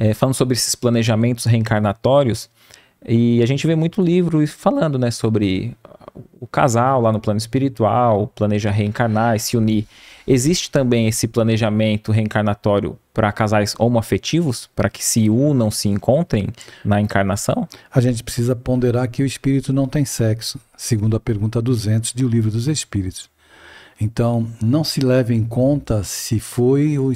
é, falando sobre esses planejamentos reencarnatórios. E a gente vê muito livro falando né, sobre o casal lá no plano espiritual, planeja reencarnar e se unir. Existe também esse planejamento reencarnatório para casais homoafetivos, para que se unam, se encontrem na encarnação? A gente precisa ponderar que o espírito não tem sexo, segundo a pergunta 200 do Livro dos Espíritos. Então, não se leve em conta se foi ou,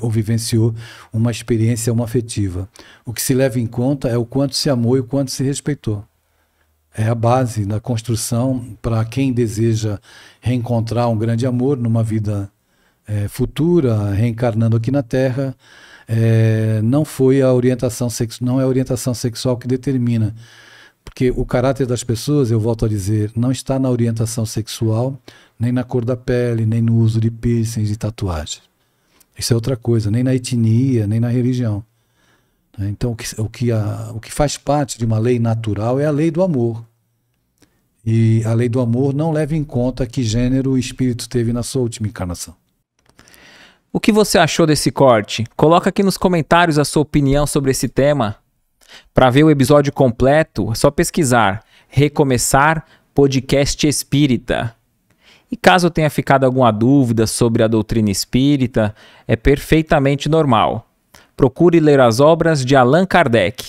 ou vivenciou uma experiência uma afetiva. O que se leva em conta é o quanto se amou e o quanto se respeitou. É a base da construção para quem deseja reencontrar um grande amor numa vida é, futura, reencarnando aqui na Terra. É, não foi a orientação sexual, não é a orientação sexual que determina porque o caráter das pessoas, eu volto a dizer, não está na orientação sexual, nem na cor da pele, nem no uso de piercings e tatuagens. Isso é outra coisa, nem na etnia, nem na religião. Né? Então, o que, o que, a, o que faz parte de uma lei natural é a lei do amor. E a lei do amor não leva em conta que gênero o espírito teve na sua última encarnação. O que você achou desse corte? Coloca aqui nos comentários a sua opinião sobre esse tema. Para ver o episódio completo, é só pesquisar Recomeçar Podcast Espírita. E caso tenha ficado alguma dúvida sobre a doutrina espírita, é perfeitamente normal. Procure ler as obras de Allan Kardec.